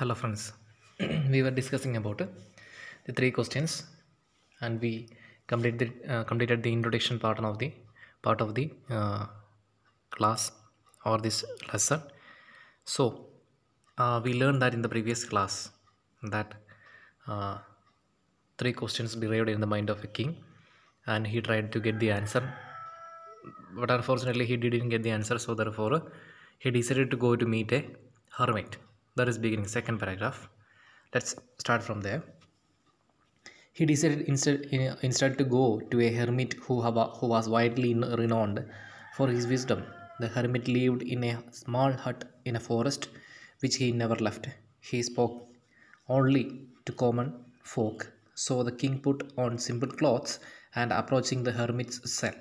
hello friends we were discussing about uh, the three questions and we completed the, uh, completed the introduction part of the part of the uh, class or this lesson so uh, we learned that in the previous class that uh, three questions derived in the mind of a king and he tried to get the answer but unfortunately he didn't get the answer so therefore he decided to go to meet a hermit that is beginning second paragraph let's start from there he decided instead, uh, instead to go to a hermit who, who was widely renowned for his wisdom the hermit lived in a small hut in a forest which he never left he spoke only to common folk so the king put on simple clothes and approaching the hermit's cell,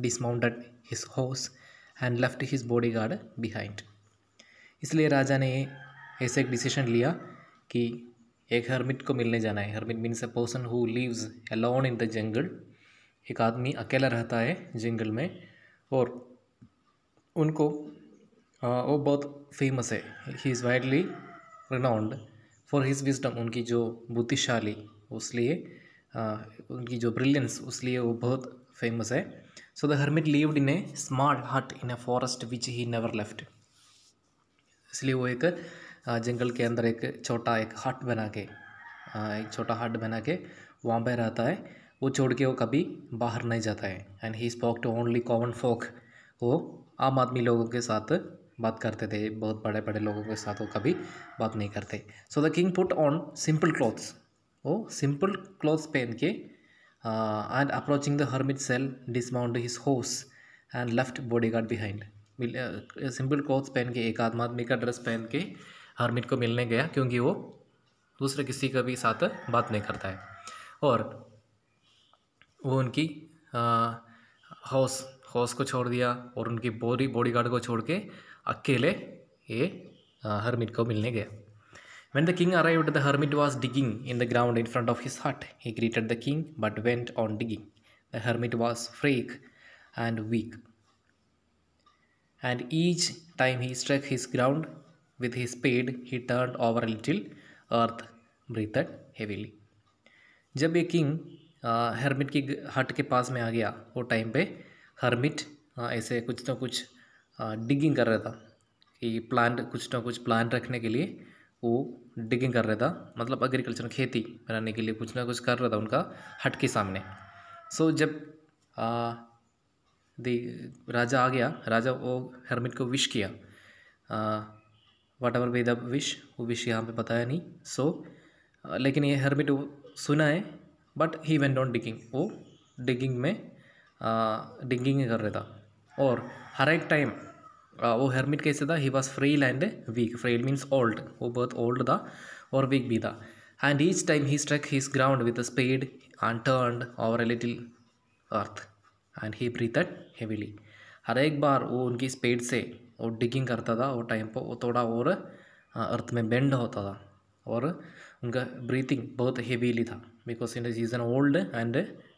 dismounted his horse and left his bodyguard behind. इसलिए राजा ने ऐसे एक decision लिया कि एक hermit को मिलने जाना है hermit means a person who lives alone in the jungle एक आदमी अकेला रहता है जंगल में और उनको आ, वो बहुत फेमस है he is widely renowned for his wisdom उनकी जो बुद्धिशाली उसलिए उनकी जो ब्रिलियंस उसलिए वो बहुत फेमस है so the hermit lived in a small hut in a forest which he never left इसलिए वो एक जंगल के अंदर एक छोटा एक हट बना के एक छोटा हट बना के वहाँ पर रहता है वो छोड़ के वो कभी बाहर नहीं जाता है and he spoke to only common folk वो आम आदमी लोगों के साथ बात करते थे बहुत बड़े बड़े लोगों के साथ वो कभी बात नहीं करते so the king put on simple clothes वो सिंपल क्लॉथ्स पहन के and approaching the hermit cell dismount his horse and left bodyguard behind simple clothes पहन के एक आदम आदमी का ड्रेस पहन के हरमिट को मिलने गया क्योंकि वो दूसरे किसी का भी साथ बात नहीं करता है और वो उनकी हौस हौस को छोड़ दिया और उनकी बॉडी बॉडी गार्ड को छोड़ के अकेले ये हरमिट को मिलने गया when the king arrive the hermit was digging in the ground in front of his heart he greeted the king but went on digging the hermit was frail and weak and each time he struck his ground With his speed, he turned over a little. Earth breathed heavily. जब ये king hermit की हट के पास में आ गया वो time पे hermit ऐसे कुछ ना तो कुछ डिगिंग कर रहा था कि प्लांट कुछ ना तो कुछ प्लांट रखने के लिए वो डिगिंग कर रहा था मतलब एग्रीकल्चर खेती बनाने के लिए कुछ ना कुछ कर रहा था उनका हट के सामने सो so, जब आ, दी राजा आ गया राजा वो हर्मिट को विश किया ah, whatever be the wish वो विश यहाँ पे बताया नहीं सो so, uh, लेकिन ये हर्मिट सुना है but he went on digging वो डिगिंग में डिगिंग uh, कर रहा था और हर एक टाइम uh, वो हर्मिट कैसे था he was frail and weak frail means old वो बहुत ओल्ड था और वीक भी था and each time he struck his ground with speed and turn over a little earth and he breathed heavily हर एक बार वो उनकी स्पीड से वो डिगिंग करता था वो टाइम पर वो थोड़ा और हाँ, अर्थ में बेंड होता था और उनका ब्रीथिंग बहुत हेवीली था because in is an old and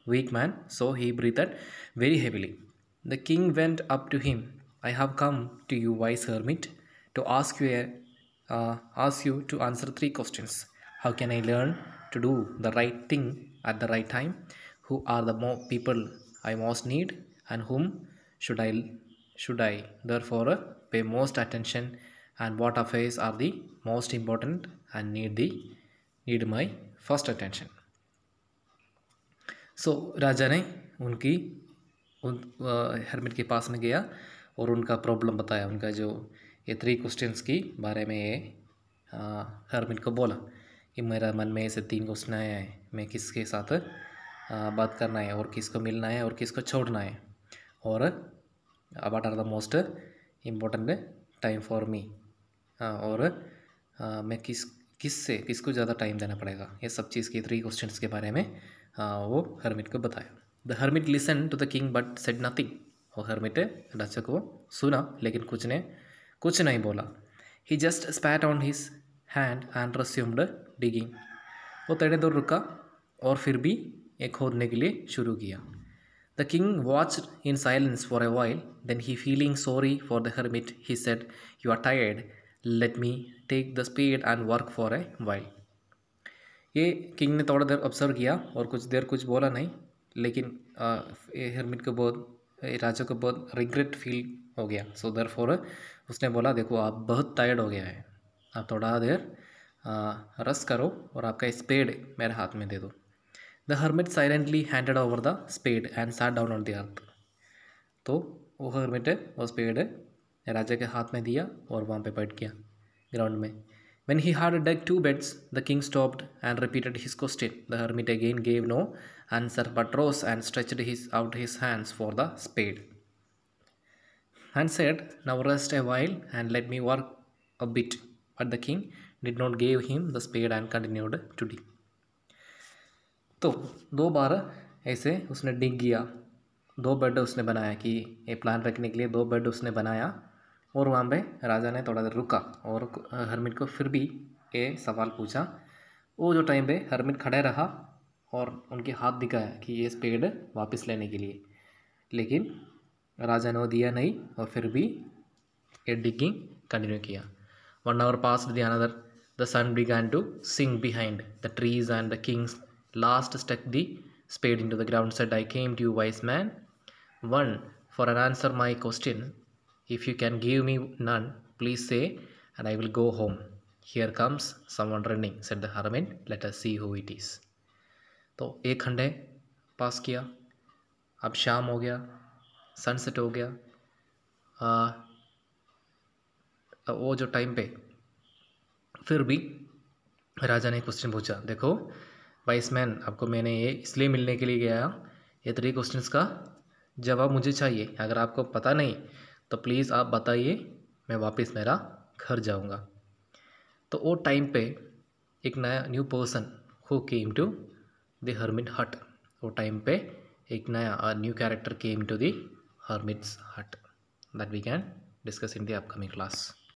weak man so he breathed very heavily the king went up to him I have come to you wise hermit to ask you er ask you to answer three question how can I learn to do the right thing at the right time who are the mo people I most need and whom should I should I therefore pay most attention and what affairs are the most important and need the need my first attention so so, राजा ने उनकी उन hermit के पास में गया और उनका problem बताया उनका जो ये थ्री क्वेश्चंस की बारे में ये हरमिट को बोला कि मेरा मन में ऐसे तीन क्वेश्चन आया है मैं किसके साथ आ, बात करना है और किसको मिलना है और किसको छोड़ना है or uh, what are the most uh, important time for me uh, और uh, मैं किस किस से किसको ज़्यादा टाइम देना पड़ेगा ये सब चीज़ के थ्री क्वेश्चन के बारे में uh, वो हर्मिट को बताया the hermit listen to the king but said nothing वो हर्मिट राजा को सुना लेकिन कुछ ने कुछ नहीं बोला he just spat on his hand and resumed digging वो तड़े दूर रुका और फिर भी एक खोदने के लिए शुरू किया The king watched in silence for a while. Then he, feeling sorry for the hermit, he said, You are tired. Let me take the spade and work for a while. ये किंग ने थोड़ा देर observe किया और कुछ देर कुछ बोला नहीं लेकिन हर्मिट को बहुत राजा को बहुत रिग्रेट फील हो गया सो so देर फॉर उसने बोला देखो आप बहुत टायर्ड हो गया है आप थोड़ा देर रस करो और आपका स्पेड मेरे हाथ में दे दो The hermit silently handed over the spade and sat down on the earth. तो वो हर्मिट है वो स्पेड है राजा के हाथ में दिया और वहाँ पे बैठ When he had dug two beds, the king stopped and repeated his question. The hermit again gave no answer but rose and stretched out his hands for the spade. And said, Now rest a while and let me work a bit. But the king did not give him the spade and continued to dig. तो दो बार ऐसे उसने डिग किया दो bed उसने बनाया कि ये प्लान रखने के लिए दो बेड उसने बनाया और वहाँ पे राजा ने थोड़ा देर रुका और हरमिट को फिर भी ये सवाल पूछा वो जो टाइम पे हरमिट खड़े रहा और उनके हाथ दिखाया कि ये पेड़ वापस लेने के लिए लेकिन राजा ने वो दिया नहीं और फिर भी ये डिगिंग कंटिन्यू किया one hour pass the another the sun began to sink behind the trees and the king's Last stuck the spade into the ground, said, I came to you, wise man. One, for an answer my question. If you can give me none, please say, and I will go home. Here comes someone running, said the hermit. Let us see who it is. तो एक खंडे पास किया अब शाम हो गया sunset हो गया आ, वो जो टाइम पे फिर भी राजा ने क्वेश्चन पूछा देखो वाइस मैन आपको मैंने ये इसलिए मिलने के लिए गया ये थ्री क्वेश्चन का जवाब मुझे चाहिए अगर आपको पता नहीं तो प्लीज़ आप बताइए मैं वापस मेरा घर जाऊँगा तो वो टाइम पे एक नया new person who came to the hermit hut वो टाइम पे एक नया new character came to the hermit's hut that we can discuss in the upcoming class